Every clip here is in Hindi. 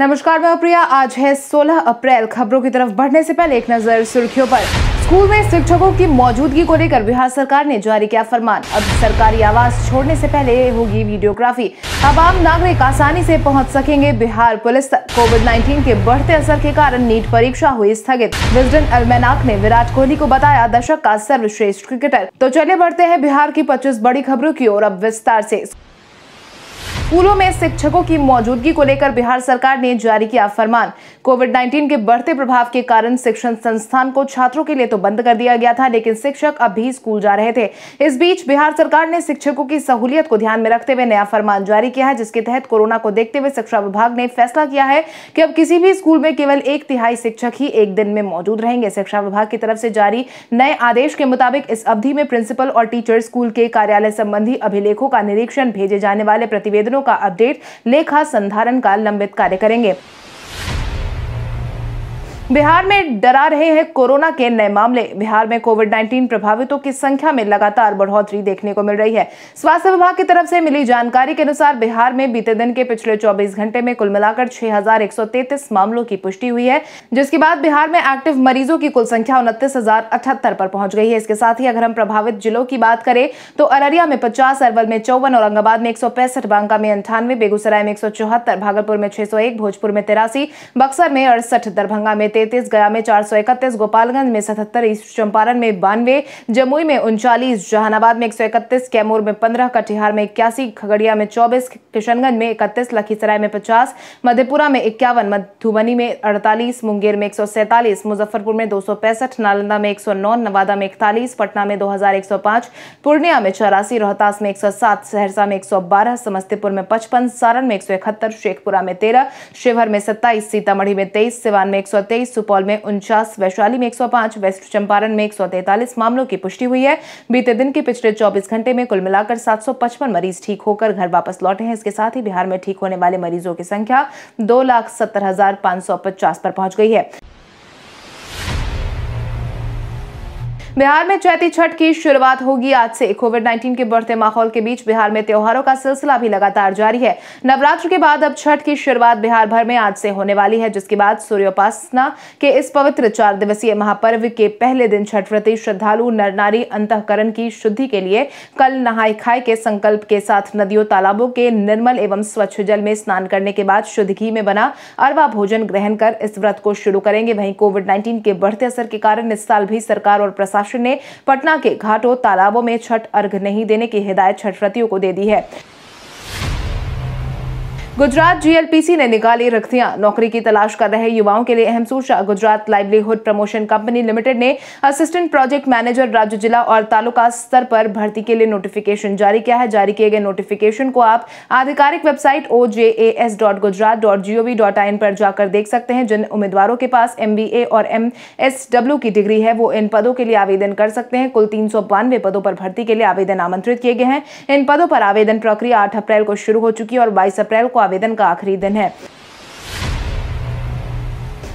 नमस्कार मैं प्रिया आज है 16 अप्रैल खबरों की तरफ बढ़ने से पहले एक नजर सुर्खियों पर स्कूल में शिक्षकों की मौजूदगी को लेकर बिहार सरकार ने जारी किया फरमान अब सरकारी आवास छोड़ने से पहले होगी वीडियोग्राफी अब आम नागरिक आसानी से पहुंच सकेंगे बिहार पुलिस तक कोविड 19 के बढ़ते असर के कारण नीट परीक्षा हुई स्थगित विजडन अल्मेनाक ने विराट कोहली को बताया दशक का सर्वश्रेष्ठ क्रिकेटर तो चले बढ़ते हैं बिहार की पच्चीस बड़ी खबरों की ओर अब विस्तार ऐसी स्कूलों में शिक्षकों की मौजूदगी को लेकर बिहार सरकार ने जारी किया फरमान कोविड 19 के बढ़ते प्रभाव के कारण शिक्षण संस्थान को छात्रों के लिए तो बंद कर दिया गया था लेकिन शिक्षक अब भी स्कूल जा रहे थे इस बीच बिहार सरकार ने शिक्षकों की सहूलियत को ध्यान में रखते हुए नया फरमान जारी किया है जिसके तहत कोरोना को देखते हुए शिक्षा विभाग ने फैसला किया है कि अब किसी भी स्कूल में केवल एक तिहाई शिक्षक ही एक दिन में मौजूद रहेंगे शिक्षा विभाग की तरफ से जारी नए आदेश के मुताबिक इस अवधि में प्रिंसिपल और टीचर स्कूल के कार्यालय संबंधी अभिलेखों का निरीक्षण भेजे जाने वाले प्रतिवेदनों मामलों का अपडेट लेखा संधारण का लंबित कार्य करेंगे बिहार में डरा रहे हैं कोरोना के नए मामले बिहार में कोविड 19 प्रभावितों की संख्या में लगातार बढ़ोतरी देखने को मिल रही है स्वास्थ्य विभाग की तरफ से मिली जानकारी के अनुसार बिहार में बीते दिन के पिछले 24 घंटे में कुल मिलाकर 6,133 मामलों की पुष्टि हुई है जिसके बाद बिहार में एक्टिव मरीजों की कुल संख्या उनतीस पर पहुंच गई है इसके साथ ही अगर हम प्रभावित जिलों की बात करें तो अररिया में पचास अरवल में चौवन औरंगाबाद में एक बांका में अंठानवे बेगूसराय में एक भागलपुर में छह भोजपुर में तिरासी बक्सर में अड़सठ दरभंगा में तैतीस गया में चार गोपालगंज में सतहत्तर ईस्ट चंपारण में बानवे जमुई में उनचालीस जहानाबाद में एक कैमूर में पंद्रह कटिहार में इक्यासी खगड़िया में चौबीस किशनगंज में इकतीस लखीसराय में पचास मधेपुरा में इक्यावन मधुबनी में अड़तालीस मुंगेर में एक मुजफ्फरपुर में दो नालंदा में एक नवादा में इकतालीस पटना में दो पूर्णिया में चौरासी रोहतास में 107 सहरसा में 112 समस्तीपुर में 55 सारण में 171 शेखपुरा में 13 शिवहर में 27 सीतामढ़ी में 23 सिवान में तेईस सुपौल में उनचास वैशाली में एक वेस्ट चंपारण में एक मामलों की पुष्टि हुई है बीते दिन के पिछले चौबीस घंटे में कुल मिलाकर सात मरीज ठीक होकर घर वापस लौटे हैं इसके साथ ही बिहार में ठीक होने वाले मरीजों की संख्या दो लाख सत्तर हजार पाँच सौ पचास पर पहुंच गई है बिहार में चैती छठ की शुरुआत होगी आज से कोविड 19 के बढ़ते माहौल के बीच बिहार में त्योहारों का सिलसिला भी लगातार जारी है नवरात्र के बाद अब छठ की शुरुआत बिहार भर में आज से होने वाली है जिसके बाद सूर्योपासना के इस पवित्र चार दिवसीय महापर्व के पहले दिन छठ व्रति श्रद्धालु नर नारी अंतकरण की शुद्धि के लिए कल नहाय खाए के संकल्प के साथ नदियों तालाबों के निर्मल एवं स्वच्छ जल में स्नान करने के बाद शुद्ध घी में बना अरवा भोजन ग्रहण कर इस व्रत को शुरू करेंगे वहीं कोविड नाइन्टीन के बढ़ते असर के कारण इस साल भी सरकार और प्रशासन महाराष्ट्र ने पटना के घाटों तालाबों में छठ अर्घ नहीं देने की हिदायत छठ व्रतियों को दे दी है गुजरात जीएलपीसी ने निकाली रिक्तियां नौकरी की तलाश कर रहे युवाओं के लिए अहम सूचना Gujarat livelihood promotion company limited ने असिस्टेंट प्रोजेक्ट मैनेजर राज्य जिला और तालुका स्तर पर भर्ती के लिए नोटिफिकेशन जारी किया है जारी किए गए नोटिफिकेशन को आप आधिकारिक वेबसाइट ओ पर जाकर देख सकते हैं जिन उम्मीदवारों के पास एम और एम की डिग्री है वो इन पदों के लिए आवेदन कर सकते हैं कुल तीन पदों पर भर्ती के लिए आवेदन आमंत्रित किए गए हैं इन पदों पर आवेदन प्रक्रिया आठ अप्रैल को शुरू हो चुकी है और बाईस अप्रैल को आवेदन का आखिरी दिन है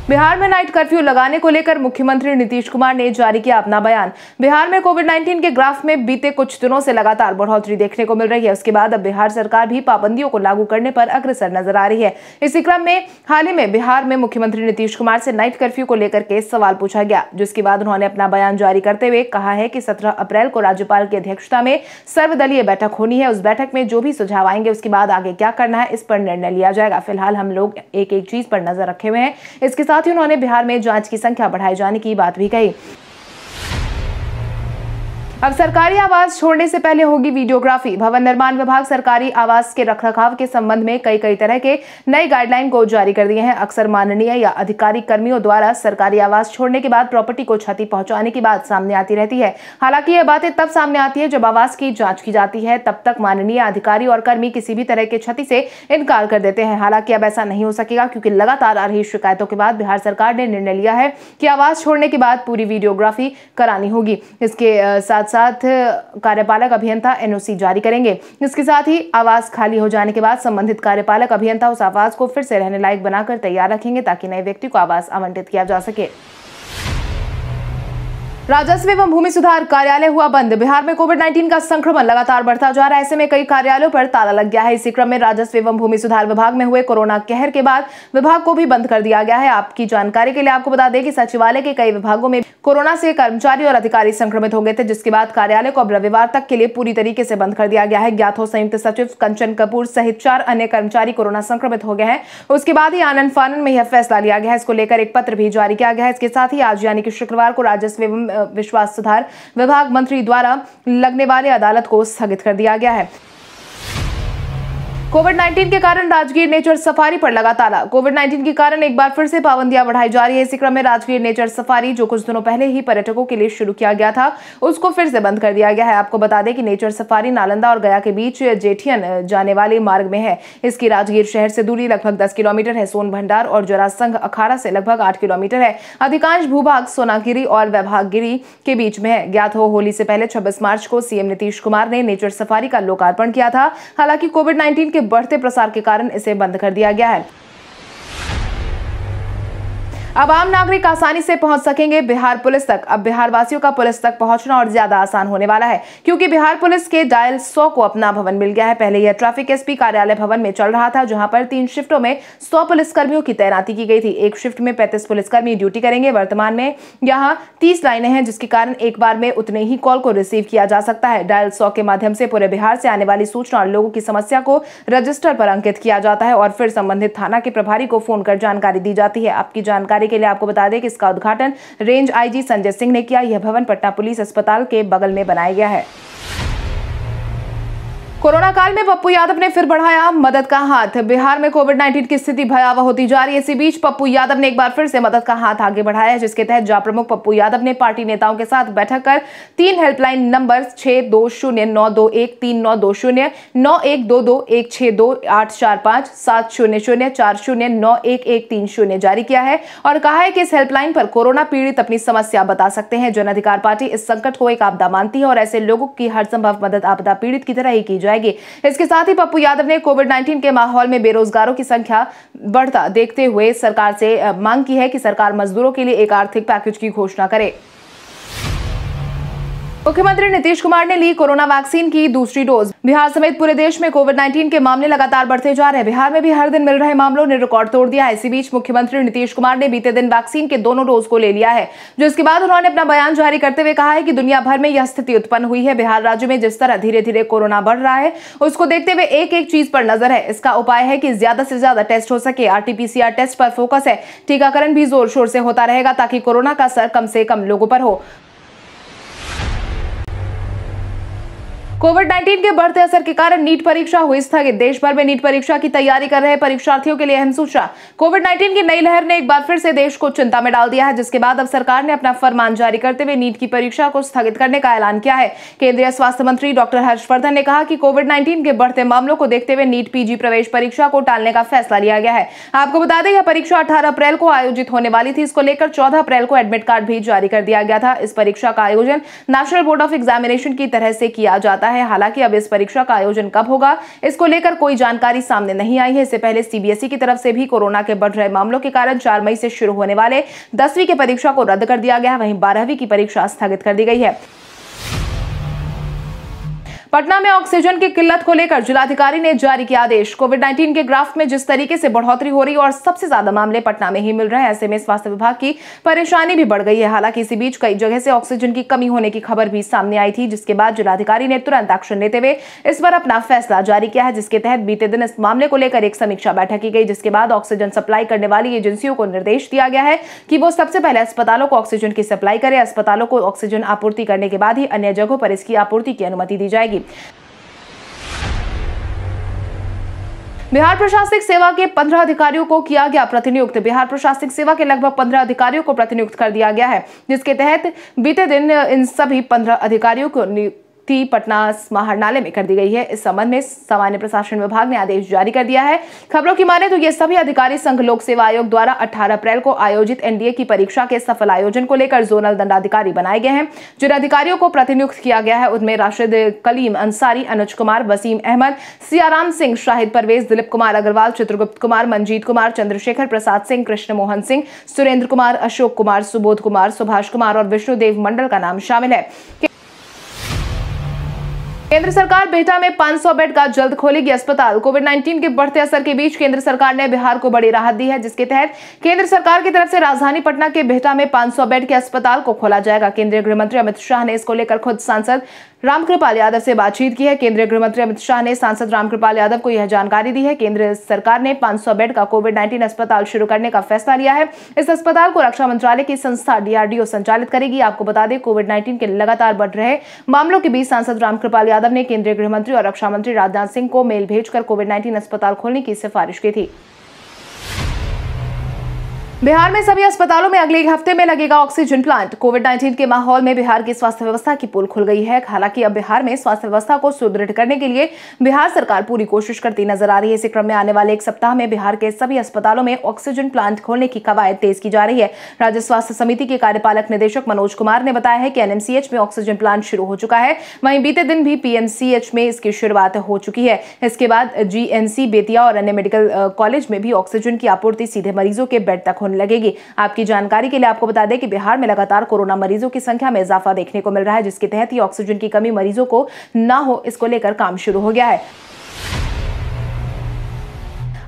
बिहार में नाइट कर्फ्यू लगाने को लेकर मुख्यमंत्री नीतीश कुमार ने जारी किया अपना बयान बिहार में कोविड 19 के ग्राफ में बीते कुछ दिनों से लगातार बढ़ोतरी देखने को मिल रही है उसके बाद अब बिहार सरकार भी पाबंदियों को लागू करने पर अग्रसर नजर आ रही है इसी क्रम में हाल ही में बिहार में मुख्यमंत्री नीतीश कुमार से नाइट कर्फ्यू को लेकर के सवाल पूछा गया जिसके बाद उन्होंने अपना बयान जारी करते हुए कहा है की सत्रह अप्रैल को राज्यपाल की अध्यक्षता में सर्वदलीय बैठक होनी है उस बैठक में जो भी सुझाव आएंगे उसके बाद आगे क्या करना है इस पर निर्णय लिया जाएगा फिलहाल हम लोग एक एक चीज पर नजर रखे हुए हैं इसके साथ ही उन्होंने बिहार में जांच की संख्या बढ़ाए जाने की बात भी कही अब सरकारी आवास छोड़ने से पहले होगी वीडियोग्राफी भवन निर्माण विभाग सरकारी आवास के रखरखाव के संबंध में कई कई तरह के नए गाइडलाइन को जारी कर दिए हैं अक्सर माननीय या अधिकारी कर्मियों द्वारा सरकारी आवास छोड़ने के बाद प्रॉपर्टी को क्षति पहुंचाने की बात सामने आती रहती है हालांकि यह बातें तब सामने आती है जब आवास की जाँच की जाती है तब तक माननीय अधिकारी और कर्मी किसी भी तरह के क्षति से इनकार कर देते हैं हालांकि अब ऐसा नहीं हो सकेगा क्योंकि लगातार आ रही शिकायतों के बाद बिहार सरकार ने निर्णय लिया है कि आवास छोड़ने के बाद पूरी वीडियोग्राफी करानी होगी इसके साथ साथ कार्यपालक अभियंता एनओसी जारी करेंगे इसके साथ ही आवास खाली हो जाने के बाद संबंधित कार्यपालक अभियंता उस आवास को फिर से रहने लायक बनाकर तैयार रखेंगे ताकि नए व्यक्ति को आवास आवंटित किया जा सके राजस्व एवं भूमि सुधार कार्यालय हुआ बंद बिहार में कोविड 19 का संक्रमण लगातार बढ़ता जा रहा है ऐसे में कई कार्यालयों पर ताला लग गया है इसी क्रम में राजस्व एवं भूमि सुधार विभाग में हुए कोरोना कहर के बाद विभाग को भी बंद कर दिया गया है आपकी जानकारी के लिए आपको बता दें कि सचिवालय के कई विभागों में कोरोना से कर्मचारी और अधिकारी संक्रमित हो गए थे जिसके बाद कार्यालय को अब रविवार तक के लिए पूरी तरीके से बंद कर दिया गया है ज्ञात हो संयुक्त सचिव कंचन कपूर सहित चार अन्य कर्मचारी कोरोना संक्रमित हो गए हैं उसके बाद ही आनंद फानन में यह फैसला लिया गया है इसको लेकर एक पत्र भी जारी किया गया है इसके साथ ही आज यानी कि शुक्रवार को राजस्व एवं विश्वास सुधार विभाग मंत्री द्वारा लगने वाले अदालत को स्थगित कर दिया गया है कोविड 19 के कारण राजगीर नेचर सफारी पर लगा ताला कोविड 19 के कारण एक बार फिर से पाबंदियां बढ़ाई जा रही है इसी क्रम में राजगीर नेचर सफारी जो कुछ दिनों पहले ही पर्यटकों के लिए शुरू किया गया था उसको फिर से बंद कर दिया गया है आपको बता दें कि नेचर सफारी नालंदा और गया के बीच जेठियन जाने वाले मार्ग में है इसकी राजगीर शहर से दूरी लगभग दस किलोमीटर है सोन भंडार और जरासंघ अखाड़ा से लगभग आठ किलोमीटर है अधिकांश भूभाग सोनागिरी और वैभागिरी के बीच में है ज्ञात हो होली से पहले छब्बीस मार्च को सीएम नीतीश कुमार ने नेचर सफारी का लोकार्पण किया था हालांकि कोविड नाइन्टीन के बढ़ते प्रसार के कारण इसे बंद कर दिया गया है अब आम नागरिक आसानी से पहुंच सकेंगे बिहार पुलिस तक अब बिहार वासियों का पुलिस तक पहुंचना और ज्यादा आसान होने वाला है क्योंकि बिहार पुलिस के डायल 100 को अपना भवन मिल गया है पहले यह ट्रैफिक एसपी कार्यालय भवन में चल रहा था जहां पर तीन शिफ्टों में 100 पुलिसकर्मियों की तैनाती की गई थी एक शिफ्ट में पैंतीस पुलिसकर्मी ड्यूटी करेंगे वर्तमान में यहाँ तीस लाइने हैं जिसके कारण एक बार में उतने ही कॉल को रिसीव किया जा सकता है डायल सौ के माध्यम से पूरे बिहार से आने वाली सूचना और लोगों की समस्या को रजिस्टर पर अंकित किया जाता है और फिर संबंधित थाना के प्रभारी को फोन कर जानकारी दी जाती है आपकी जानकारी जानकारी के लिए आपको बता दें कि इसका उद्घाटन रेंज आईजी संजय सिंह ने किया यह भवन पटना पुलिस अस्पताल के बगल में बनाया गया है कोरोना काल में पप्पू यादव ने फिर बढ़ाया मदद का हाथ बिहार में कोविड 19 की स्थिति भयावह होती जा रही है इसी बीच पप्पू यादव ने एक बार फिर से मदद का हाथ आगे बढ़ाया जिसके तहत जा प्रमुख पप्पू यादव ने पार्टी नेताओं के साथ बैठक कर तीन हेल्पलाइन नंबर छह दो शून्य नौ दो एक तीन नौ दो शून्य नौ एक दो दो एक छह दो आठ चार पांच सात शून्य शून्य चार शून्य नौ एक एक तीन शून्य जारी किया है और कहा है कि इस हेल्पलाइन पर कोरोना पीड़ित अपनी समस्या बता सकते हैं जन अधिकार पार्टी इस संकट को एक आपदा मानती है और ऐसे लोगों की हर संभव मदद आपदा पीड़ित की तरह ही की जाए जाएगी इसके साथ ही पप्पू यादव ने कोविड नाइन्टीन के माहौल में बेरोजगारों की संख्या बढ़ता देखते हुए सरकार से मांग की है कि सरकार मजदूरों के लिए एक आर्थिक पैकेज की घोषणा करे मुख्यमंत्री नीतीश कुमार ने ली कोरोना वैक्सीन की दूसरी डोज बिहार समेत पूरे देश में कोविड 19 के मामले लगातार बढ़ते जा रहे हैं बिहार में भी हर दिन मिल रहे मामलों ने रिकॉर्ड तोड़ दिया है इसी बीच मुख्यमंत्री नीतीश कुमार ने बीते दिन वैक्सीन के दोनों डोज को ले लिया है जो इसके बाद उन्होंने अपना बयान जारी करते हुए कहा है की दुनिया भर में यह स्थिति उत्पन्न हुई है बिहार राज्य में जिस तरह धीरे धीरे कोरोना बढ़ रहा है उसको देखते हुए एक एक चीज पर नजर है इसका उपाय है की ज्यादा से ज्यादा टेस्ट हो सके आरटीपीसीआर टेस्ट पर फोकस है टीकाकरण भी जोर शोर से होता रहेगा ताकि कोरोना का असर कम से कम लोगों पर हो कोविड 19 के बढ़ते असर के कारण नीट परीक्षा हुई स्थगित देश भर में नीट परीक्षा की तैयारी कर रहे परीक्षार्थियों के लिए अहम सूचना कोविड 19 की नई लहर ने एक बार फिर से देश को चिंता में डाल दिया है जिसके बाद अब सरकार ने अपना फरमान जारी करते हुए नीट की परीक्षा को स्थगित करने का ऐलान किया है केंद्रीय स्वास्थ्य मंत्री डॉक्टर हर्षवर्धन ने कहा कि कोविड नाइन्टीन के बढ़ते मामलों को देखते हुए नीट पीजी प्रवेश परीक्षा को टालने का फैसला लिया गया है आपको बता दें यह परीक्षा अठारह अप्रैल को आयोजित होने वाली थी इसको लेकर चौदह अप्रैल को एडमिट कार्ड भी जारी कर दिया गया था इस परीक्षा का आयोजन नेशनल बोर्ड ऑफ एग्जामिनेशन की तरह से किया जाता है है हालांकि अब इस परीक्षा का आयोजन कब होगा इसको लेकर कोई जानकारी सामने नहीं आई है इससे पहले सीबीएसई की तरफ से भी कोरोना के बढ़ रहे मामलों के कारण चार मई से शुरू होने वाले दसवीं की परीक्षा को रद्द कर दिया गया वहीं बारहवीं की परीक्षा स्थगित कर दी गई है पटना में ऑक्सीजन की किल्लत को लेकर जिलाधिकारी ने जारी किया आदेश कोविड नाइन्टीन के ग्राफ में जिस तरीके से बढ़ोतरी हो रही और सबसे ज्यादा मामले पटना में ही मिल रहे हैं ऐसे में स्वास्थ्य विभाग की परेशानी भी बढ़ गई है हालांकि इसी बीच कई जगह से ऑक्सीजन की कमी होने की खबर भी सामने आई थी जिसके बाद जिलाधिकारी ने तुरंत एक्शन लेते हुए इस पर अपना फैसला जारी किया है जिसके तहत बीते दिन इस मामले को लेकर एक समीक्षा बैठक की गई जिसके बाद ऑक्सीजन सप्लाई करने वाली एजेंसियों को निर्देश दिया गया है कि वो सबसे पहले अस्पतालों को ऑक्सीजन की सप्लाई करें अस्पतालों को ऑक्सीजन आपूर्ति करने के बाद ही अन्य जगहों पर इसकी आपूर्ति की अनुमति दी जाएगी बिहार प्रशासनिक सेवा के पंद्रह अधिकारियों को किया गया प्रतिनियुक्त बिहार प्रशासनिक सेवा के लगभग पंद्रह अधिकारियों को प्रतिनियुक्त कर दिया गया है जिसके तहत बीते दिन इन सभी पंद्रह अधिकारियों को नियुक्ति पटना समाहरणालय में कर दी गई है इस संबंध में सामान्य प्रशासन विभाग ने आदेश जारी कर दिया है खबरों की माने तो ये सभी अधिकारी संघ लोक सेवा आयोग द्वारा 18 अप्रैल को आयोजित एनडीए की परीक्षा के सफल आयोजन को लेकर जोनल दंडाधिकारी बनाए गए हैं जिन अधिकारियों को प्रतिनियुक्त किया गया है उनमें राशिद कलीम अंसारी अनुज कुमार वसीम अहमद सियाराम सिंह शाहिद परवेज दिलीप कुमार अग्रवाल चित्रगुप्त कुमार मंजीत कुमार चंद्रशेखर प्रसाद सिंह कृष्ण मोहन सिंह सुरेंद्र कुमार अशोक कुमार सुबोध कुमार सुभाष कुमार और विष्णुदेव मंडल का नाम शामिल है केंद्र सरकार बेहटा में 500 बेड का जल्द खोलेगी अस्पताल कोविड 19 के बढ़ते असर के बीच केंद्र सरकार ने बिहार को बड़ी राहत दी है जिसके तहत केंद्र सरकार की तरफ से राजधानी पटना के बेहटा में 500 बेड के अस्पताल को खोला जाएगा केंद्रीय गृह मंत्री अमित शाह ने इसको लेकर खुद सांसद रामकृपाल यादव से बातचीत की है केंद्रीय गृह मंत्री अमित शाह ने सांसद रामकृपाल यादव को यह जानकारी दी है केंद्र सरकार ने 500 बेड का कोविड 19 अस्पताल शुरू करने का फैसला लिया है इस अस्पताल को रक्षा मंत्रालय की संस्था डीआरडीओ संचालित करेगी आपको बता दें कोविड 19 के लगातार बढ़ रहे मामलों के बीच सांसद रामकृपाल यादव यादव ने केंद्रीय गृह मंत्री और रक्षा मंत्री राजनाथ सिंह को मेल भेजकर कोविड नाइन्टीन अस्पताल खोलने की सिफारिश की थी बिहार में सभी अस्पतालों में अगले एक हफ्ते में लगेगा ऑक्सीजन प्लांट कोविड 19 के माहौल में बिहार की स्वास्थ्य व्यवस्था की पोल खुल गई है हालांकि अब बिहार में स्वास्थ्य व्यवस्था को सुदृढ़ करने के लिए बिहार सरकार पूरी कोशिश करती नजर आ रही है इसी क्रम में आने वाले एक सप्ताह में बिहार के सभी अस्पतालों में ऑक्सीजन प्लांट खोलने की कवायद तेज की जा रही है राज्य स्वास्थ्य समिति के कार्यपालक निदेशक मनोज कुमार ने बताया है कि एनएमसीएच में ऑक्सीजन प्लांट शुरू हो चुका है वहीं बीते दिन भी पीएमसीएच में इसकी शुरुआत हो चुकी है इसके बाद जीएनसी बेतिया और अन्य मेडिकल कॉलेज में भी ऑक्सीजन की आपूर्ति सीधे मरीजों के बेड तक होने ठंड लगेगी आपकी जानकारी के लिए आपको बता दें कि बिहार में लगातार कोरोना मरीजों की संख्या में इजाफा देखने को मिल रहा है जिसके तहत ही ऑक्सीजन की कमी मरीजों को न हो इसको लेकर काम शुरू हो गया है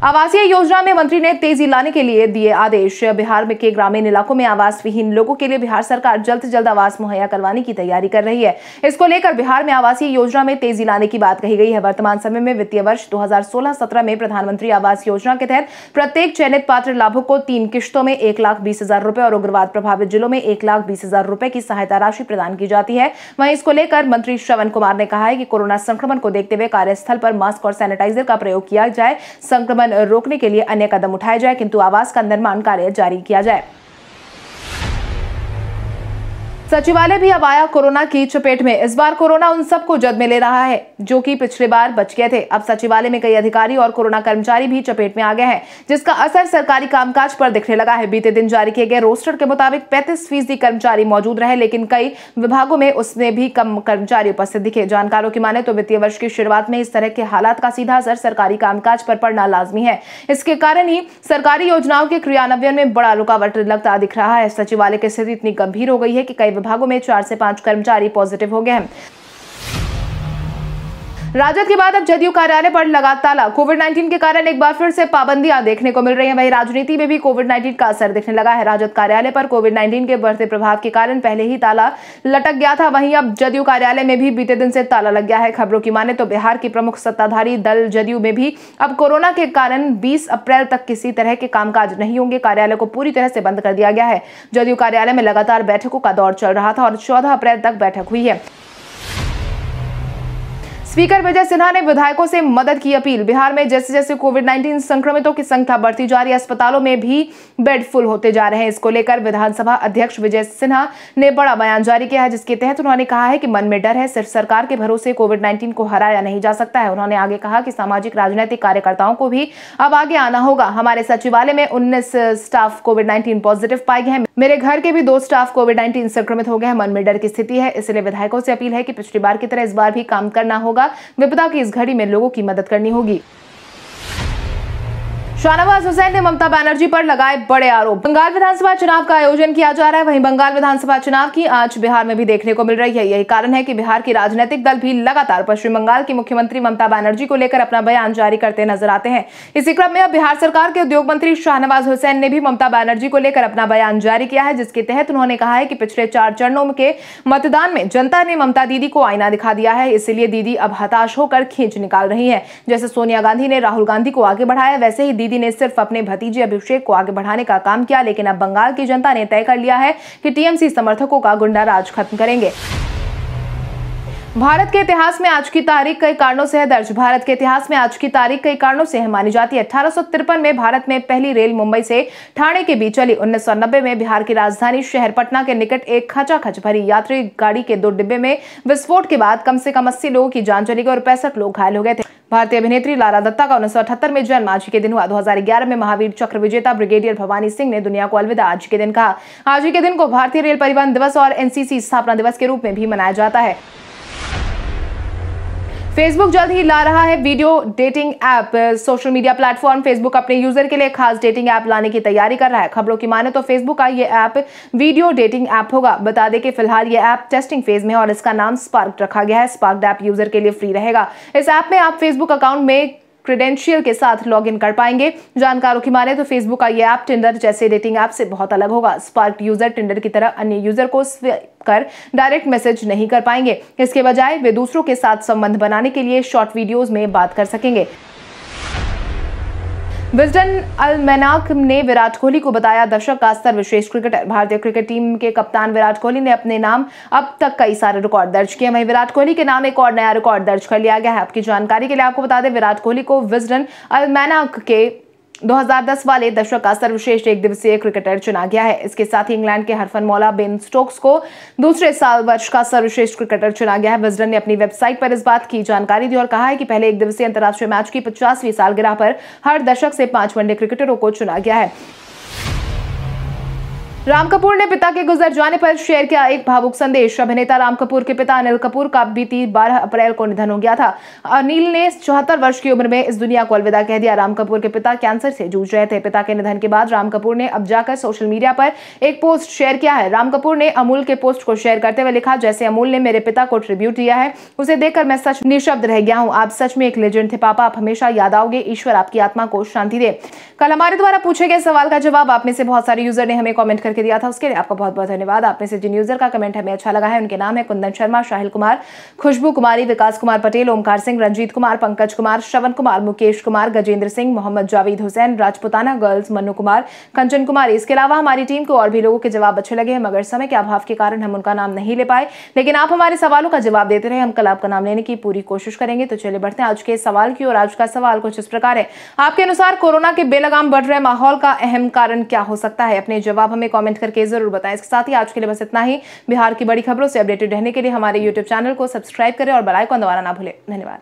आवासीय योजना में मंत्री ने तेजी लाने के लिए दिए आदेश बिहार में के ग्रामीण इलाकों में आवास विहीन लोगों के लिए बिहार सरकार जल्द से जल्द आवास मुहैया करवाने की तैयारी कर रही है इसको लेकर बिहार में आवासीय योजना में तेजी लाने की बात कही गई है वर्तमान समय में वित्तीय वर्ष दो हजार में प्रधानमंत्री आवास योजना के तहत प्रत्येक चयनित पात्र लाभों को तीन किश्तों में एक लाख बीस हजार रूपए और उग्रवाद प्रभावित जिलों में एक लाख बीस हजार रूपए की सहायता राशि प्रदान की जाती है वहीं इसको लेकर मंत्री श्रवण कुमार ने कहा है कि कोरोना संक्रमण को देखते हुए कार्यस्थल पर मास्क और सैनिटाइजर का प्रयोग किया जाए संक्रमण रोकने के लिए अन्य कदम उठाए जाए किंतु आवास का निर्माण कार्य जारी किया जाए सचिवालय भी अब आया कोरोना की चपेट में इस बार कोरोना उन सबको जद में ले रहा है जो कि पिछले बार बच गए थे अब सचिवालय में कई अधिकारी और कोरोना कर्मचारी भी चपेट में आ गए हैं जिसका असर सरकारी कामकाज पर दिखने लगा है बीते दिन जारी किए गए रोस्टर के मुताबिक पैंतीस फीसदी कर्मचारी मौजूद रहे लेकिन कई विभागों में उसमें भी कम कर्मचारी उपस्थित दिखे जानकारों की माने तो वित्तीय वर्ष की शुरुआत में इस तरह के हालात का सीधा असर सरकारी कामकाज पर पड़ना लाजमी है इसके कारण ही सरकारी योजनाओं के क्रियान्वयन में बड़ा रुकावट लगता दिख रहा है सचिवालय की स्थिति इतनी गंभीर हो गई है की कई विभागों में चार से पांच कर्मचारी पॉजिटिव हो गए हैं राजद के बाद अब जदयू कार्यालय पर लगा ताला कोविड 19 के कारण एक बार फिर से पाबंदियां देखने को मिल रही हैं वहीं राजनीति में भी कोविड 19 का असर देखने लगा है राजद कार्यालय पर कोविड 19 के बढ़ते प्रभाव के कारण पहले ही ताला लटक गया था वहीं अब जदयू कार्यालय में भी बीते दिन से ताला लग गया है खबरों की माने तो बिहार के प्रमुख सत्ताधारी दल जदयू में भी अब कोरोना के कारण बीस अप्रैल तक किसी तरह के कामकाज नहीं होंगे कार्यालय को पूरी तरह से बंद कर दिया गया है जदयू कार्यालय में लगातार बैठकों का दौर चल रहा था और चौदह अप्रैल तक बैठक हुई है स्पीकर विजय सिन्हा ने विधायकों से मदद की अपील बिहार में जैसे जैसे कोविड 19 संक्रमितों की संख्या बढ़ती जा रही है अस्पतालों में भी बेड फुल होते जा रहे हैं इसको लेकर विधानसभा अध्यक्ष विजय सिन्हा ने बड़ा बयान जारी किया है जिसके तहत उन्होंने कहा है कि मन में डर है सिर्फ सरकार के भरोसे कोविड नाइन्टीन को हराया नहीं जा सकता है उन्होंने आगे कहा कि सामाजिक राजनीतिक कार्यकर्ताओं को भी अब आगे आना होगा हमारे सचिवालय में उन्नीस स्टाफ कोविड नाइन्टीन पॉजिटिव पाए गए हैं मेरे घर के भी दो स्टाफ कोविड नाइन्टीन संक्रमित हो गए हैं मन में डर की स्थिति है इसलिए विधायकों से अपील है कि पिछली बार की तरह इस बार भी काम करना होगा विपदा की इस घड़ी में लोगों की मदद करनी होगी शाहनवाज हुसैन ने ममता बनर्जी पर लगाए बड़े आरोप बंगाल विधानसभा चुनाव का आयोजन किया जा रहा है वहीं बंगाल विधानसभा चुनाव की आज बिहार में भी देखने को मिल रही है यही कारण है कि बिहार के राजनीतिक दल भी लगातार पश्चिम बंगाल की मुख्यमंत्री ममता बनर्जी को लेकर अपना बयान जारी करते नजर आते हैं इसी क्रम में अब बिहार सरकार के उद्योग मंत्री शाहनवाज हुसैन ने भी ममता बनर्जी को लेकर अपना बयान जारी किया है जिसके तहत उन्होंने कहा है कि पिछले चार चरणों के मतदान में जनता ने ममता दीदी को आईना दिखा दिया है इसीलिए दीदी अब हताश होकर खींच निकाल रही है जैसे सोनिया गांधी ने राहुल गांधी को आगे बढ़ाया वैसे ही दीदी मोदी ने सिर्फ अपने भतीजे अभिषेक को आगे बढ़ाने का काम किया लेकिन अब बंगाल की जनता ने तय कर लिया है कि टीएमसी समर्थकों का गुंडा राज खत्म करेंगे भारत के इतिहास में आज की तारीख कई कारणों से है दर्ज भारत के इतिहास में आज की तारीख कई कारणों से है मानी जाती है अठारह में भारत में पहली रेल मुंबई से ठाणे के बीच चली उन्नीस में बिहार की राजधानी शहर पटना के निकट एक खचाखच भरी यात्री गाड़ी के दो डिब्बे में विस्फोट के बाद कम से कम अस्सी लोगों की जान चली गई और पैंसठ लोग घायल हो गए थे भारतीय अभिनेत्री लारा दत्ता का उन्नीस में जन्म आज के दिन हुआ 2011 में महावीर चक्र विजेता ब्रिगेडियर भवानी सिंह ने दुनिया को अलविदा आज के दिन कहा आज के दिन को भारतीय रेल परिवहन दिवस और एनसीसी स्थापना दिवस के रूप में भी मनाया जाता है फेसबुक जल्द ही ला रहा है video dating app social media platform Facebook अपने यूजर के लिए खास डेटिंग ऐप लाने की तैयारी कर रहा है खबरों की माने तो फेसबुक का ये ऐप वीडियो डेटिंग ऐप होगा बता दें कि फिलहाल ये ऐप टेस्टिंग फेज में और इसका नाम स्पार्क रखा गया है स्पार्क ऐप यूजर के लिए फ्री रहेगा इस ऐप में आप फेसबुक अकाउंट में क्रेडेंशियल के साथ लॉगिन कर पाएंगे जानकारों की माने तो फेसबुक का ये ऐप टिंडर जैसे डेटिंग ऐप से बहुत अलग होगा स्पार्क यूजर टिंडर की तरह अन्य यूजर को कर डायरेक्ट मैसेज नहीं कर पाएंगे इसके बजाय वे दूसरों के साथ संबंध बनाने के लिए शॉर्ट वीडियोज में बात कर सकेंगे विजडन अलमैनाक ने विराट कोहली को बताया दर्शक का स्तर विशेष क्रिकेटर भारतीय क्रिकेट टीम के कप्तान विराट कोहली ने अपने नाम अब तक कई सारे रिकॉर्ड दर्ज किए वहीं विराट कोहली के नाम एक और नया रिकॉर्ड दर्ज कर लिया गया है आपकी जानकारी के लिए आपको बता दें विराट कोहली को विजडन अलमैनाक के 2010 वाले दशक का सर्वश्रेष्ठ एक दिवसीय क्रिकेटर चुना गया है इसके साथ ही इंग्लैंड के हरफन मौला बेन स्टोक्स को दूसरे साल वर्ष का सर्वश्रेष्ठ क्रिकेटर चुना गया है विजडन ने अपनी वेबसाइट पर इस बात की जानकारी दी और कहा है कि पहले एक दिवसीय अंतर्राष्ट्रीय मैच की पचासवीं सालगिरह पर हर दशक से पांच वनडे क्रिकेटरों को चुना गया है राम कपूर ने पिता के गुजर जाने पर शेयर किया एक भावुक संदेश अभिनेता राम कपूर के पिता अनिल कपूर का बीती 12 अप्रैल को निधन हो गया था अनिल ने चौहत्तर वर्ष की उम्र में इस दुनिया को अलविदा कह दिया राम कपूर के पिता कैंसर से जूझ रहे थे पिता के निधन के बाद राम कपूर ने अब जाकर सोशल मीडिया पर एक पोस्ट शेयर किया है राम कपूर ने अमूल के पोस्ट को शेयर करते हुए लिखा जैसे अमूल ने मेरे पिता को ट्रिब्यूट दिया है उसे देखकर मैं सच निशब्द रह गया हूँ आप सच में एक लेजेंड थे पापा आप हमेशा याद आओगे ईश्वर आपकी आत्मा को शांति दे कल हमारे द्वारा पूछे गए सवाल का जवाब आप में से बहुत सारे यूजर ने हमें कॉमेंट कर करके दिया था उसके लिए आपका बहुत बहुत धन्यवाद आप में से जिन यूजर का कमेंट हमें अच्छा लगा है उनके नाम है कुंदन शर्मा शाहिल कुमार खुशबू कुमारी विकास कुमार पटेल ओमकार सिंह रंजीत कुमार पंकज कुमार श्रवण कुमार मुकेश कुमार गजेंद्र सिंह मोहम्मद जावेद हुसैन राजपुताना गर्ल्स मनु कुमार कंचन कुमार इसके अलावा हमारी टीम को और भी लोगों के जवाब अच्छे लगे मगर समय के अभाव के कारण हम उनका नाम नहीं ले पाए लेकिन आप हमारे सवालों का जवाब देते रहे हम कल आपका नाम लेने की पूरी कोशिश करेंगे तो चले बढ़ते हैं आज के सवाल की और आज का सवाल कुछ इस प्रकार है आपके अनुसार कोरोना के बेलगाम बढ़ रहे माहौल का अहम कारण क्या हो सकता है अपने जवाब हमें कॉमेंट कमेंट करके जरूर बताएं इसके साथ ही आज के लिए बस इतना ही बिहार की बड़ी खबरों से अपडेटेड रहने के लिए हमारे यूट्यूब चैनल को सब्सक्राइब करें और बेलाइकॉन दोबारा ना भूलें धन्यवाद